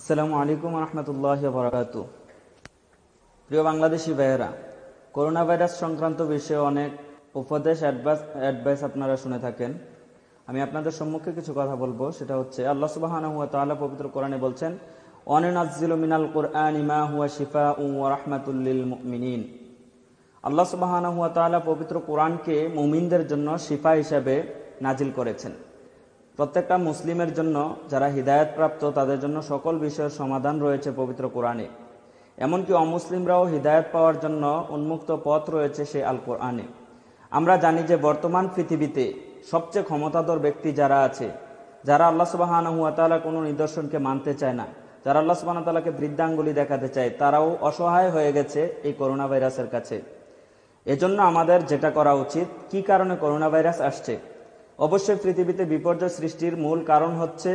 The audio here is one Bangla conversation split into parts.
আসসালামু আলাইকুম রহমতুল্লাহ বরাকাত প্রিয় বাংলাদেশি ভাইয়েরা করোনা ভাইরাস সংক্রান্ত বিষয়ে অনেক উপদেশ অ্যাডভাইস অ্যাডভাইস আপনারা শুনে থাকেন আমি আপনাদের সম্মুখে কিছু কথা বলবো সেটা হচ্ছে আল্লাহ সুবাহান হুয়া তাআলা পবিত্র কোরআনে বলছেন অনিনাজিল মিনাল কোরআন ইমা হুয়া শিফা ওয়া রাহমাতুল্লিল মিনিন আল্লাহ সুবাহান হুয়া তালা পবিত্র কোরআনকে মুমিনদের জন্য শিফা হিসাবে নাজিল করেছেন প্রত্যেকটা মুসলিমের জন্য যারা প্রাপ্ত তাদের জন্য সকল বিষয়ের সমাধান রয়েছে পবিত্র কোরআনে এমনকি অমুসলিমরাও হৃদায়ত পাওয়ার জন্য উন্মুক্ত পথ রয়েছে সে আল কোরআনে আমরা জানি যে বর্তমান পৃথিবীতে সবচেয়ে ক্ষমতাধর ব্যক্তি যারা আছে যারা আল্লাহ সুবাহানহুয়াতালা কোনো নিদর্শনকে মানতে চায় না যারা আল্লাহ সুবাহতালাকে বৃদ্ধাঙ্গুলি দেখাতে চায় তারাও অসহায় হয়ে গেছে এই করোনা ভাইরাসের কাছে এজন্য আমাদের যেটা করা উচিত কি কারণে করোনা ভাইরাস আসছে অবশ্যই পৃথিবীতে বিপর্যয় সৃষ্টির মূল কারণ হচ্ছে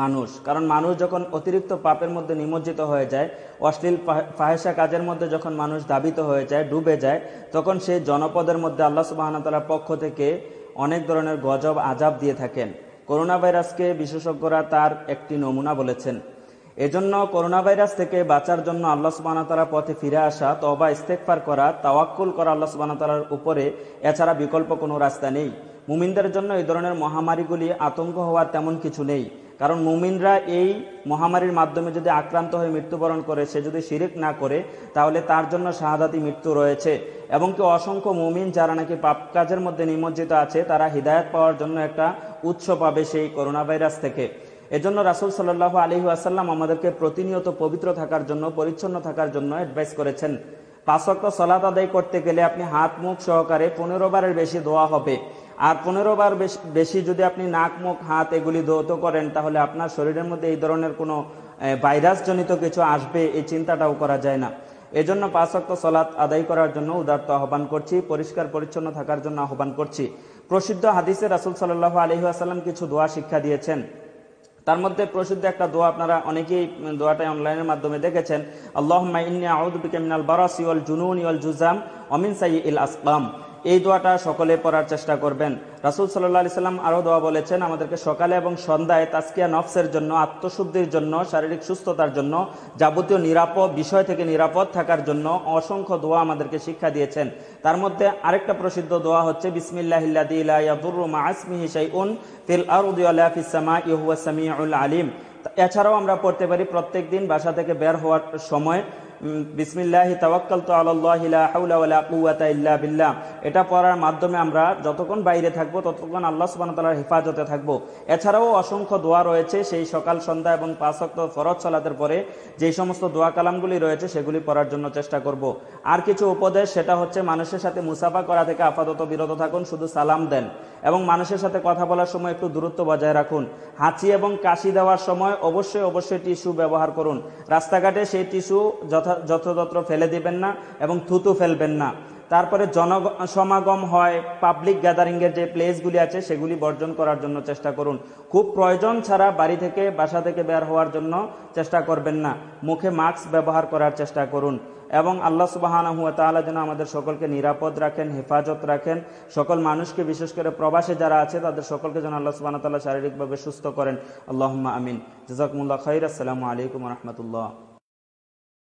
মানুষ কারণ মানুষ যখন অতিরিক্ত পাপের মধ্যে নিমজ্জিত হয়ে যায় অশ্লীল ফাহেসা কাজের মধ্যে যখন মানুষ দাবিত হয়ে যায় ডুবে যায় তখন সেই জনপদের মধ্যে আল্লাহ সুবাহতালার পক্ষ থেকে অনেক ধরনের গজব আজাব দিয়ে থাকেন করোনা ভাইরাসকে বিশেষজ্ঞরা তার একটি নমুনা বলেছেন এজন্য করোনা ভাইরাস থেকে বাঁচার জন্য আল্লাহ সুবাহতালার পথে ফিরে আসা তবা ইস্তেকফার করা তাওয়াক্কুল করা আল্লাহ সুবাহতালার উপরে এছাড়া বিকল্প কোনো রাস্তা নেই মুমিনদের জন্য এই ধরনের মহামারীগুলি আতঙ্ক হওয়ার তেমন কিছু নেই কারণ মুমিনরা এই মহামারীর মাধ্যমে যদি আক্রান্ত হয়ে মৃত্যুবরণ করে সে যদি শিরিক না করে তাহলে তার জন্য শাহাদাতি মৃত্যু রয়েছে এবং কি অসংখ্য মুমিন যারা নাকি পাপ কাজের মধ্যে নিমজ্জিত আছে তারা হৃদায়ত পাওয়ার জন্য একটা উৎস পাবে সেই করোনা ভাইরাস থেকে এজন্য রাসুল সাল্লাহ আলী আসাল্লাম আমাদেরকে প্রতিনিয়ত পবিত্র থাকার জন্য পরিচ্ছন্ন থাকার জন্য অ্যাডভাইস করেছেন পাঁচক্ত সলাত আদায় করতে গেলে আপনি হাত মুখ সহকারে পনেরো বারের বেশি ধোয়া হবে আর পনেরো বার বেশি যদি আপনি নাক মুখ হাত এগুলি দৌত করেন তাহলে আপনার শরীরের মধ্যে এই ধরনের কোনো ভাইরাসজনিত কিছু আসবে এই চিন্তাটাও করা যায় না এজন্য পাঁচক্ত সলাৎ আদায় করার জন্য উদার্ত আহ্বান করছি পরিষ্কার পরিচ্ছন্ন থাকার জন্য আহ্বান করছি প্রসিদ্ধ হাদিসে রাসুল সাল্লাহ আলহি আসাল্লাম কিছু দোয়া শিক্ষা দিয়েছেন তার মধ্যে প্রসিদ্ধ একটা দোয়া আপনারা অনেকেই দোয়াটা অনলাইনের মাধ্যমে দেখেছেন আল্লাহ মাইন্নি আউদ্দিকাল বারাসি ইউল জুনুন ইউল জুজাম অমিন সাই ইল আসলাম এই দোয়াটা সকলে পড়ার চেষ্টা করবেন রাসুল সাল্লাহ সাল্লাম আরও দোয়া বলেছেন আমাদেরকে সকালে এবং সন্ধ্যায় তাস্কিয়া নফসের জন্য আত্মশুদ্ধির জন্য শারীরিক সুস্থতার জন্য যাবতীয় নিরাপদ বিষয় থেকে নিরাপদ থাকার জন্য অসংখ্য দোয়া আমাদেরকে শিক্ষা দিয়েছেন তার মধ্যে আরেকটা প্রসিদ্ধ দোয়া হচ্ছে বিসমিল্লাহিল্লাদিল্লাহরুমা ফিসামা আলিম এছাড়াও আমরা পড়তে পারি প্রত্যেক দিন বাসা থেকে বের হওয়ার সময় বিসমিল্লাহি তাওয়াক্কাল তো আল্লাহ বিল্লাহ এটা পড়ার মাধ্যমে আমরা যতক্ষণ বাইরে থাকবো ততক্ষণ আল্লাহ সুবাহতালার হেফাজতে থাকবো এছাড়াও অসংখ্য দোয়া রয়েছে সেই সকাল সন্ধ্যা এবং পাঁচক্ত ফরজ সালাতের পরে যে সমস্ত দোয়া কালামগুলি রয়েছে সেগুলি পড়ার জন্য চেষ্টা করব। আর কিছু উপদেশ সেটা হচ্ছে মানুষের সাথে মুসাফা করা থেকে আপাতত বিরত থাকুন শুধু সালাম দেন এবং মানুষের সাথে কথা বলার সময় একটু দূরত্ব বজায় রাখুন হাঁচি এবং কাশি দেওয়ার সময় অবশ্যই অবশ্যই টিস্যু ব্যবহার করুন রাস্তাঘাটে সেই টিস্যু যথা যত্রতত্র ফেলে দিবেন না এবং থুতু ফেলবেন না তারপরে সমাগম হয় পাবলিক গ্যাদারিংয়ের যে প্লেসগুলি আছে সেগুলি বর্জন করার জন্য চেষ্টা করুন খুব প্রয়োজন ছাড়া বাড়ি থেকে বাসা থেকে বের হওয়ার জন্য চেষ্টা করবেন না মুখে মাস্ক ব্যবহার করার চেষ্টা করুন এবং আল্লাহ সুবাহ হুয়া যেন আমাদের সকলকে নিরাপদ রাখেন হেফাজত রাখেন সকল মানুষকে বিশেষ করে প্রবাসে যারা আছে তাদের সকলকে যেন আল্লাহ সুবাহ তাল্লাহ শারীরিকভাবে সুস্থ করেন আল্লাহ আমিন জাজাকুমুল্লাহ খাই আসসালামু আলাইকুম রহমতুল্লাহ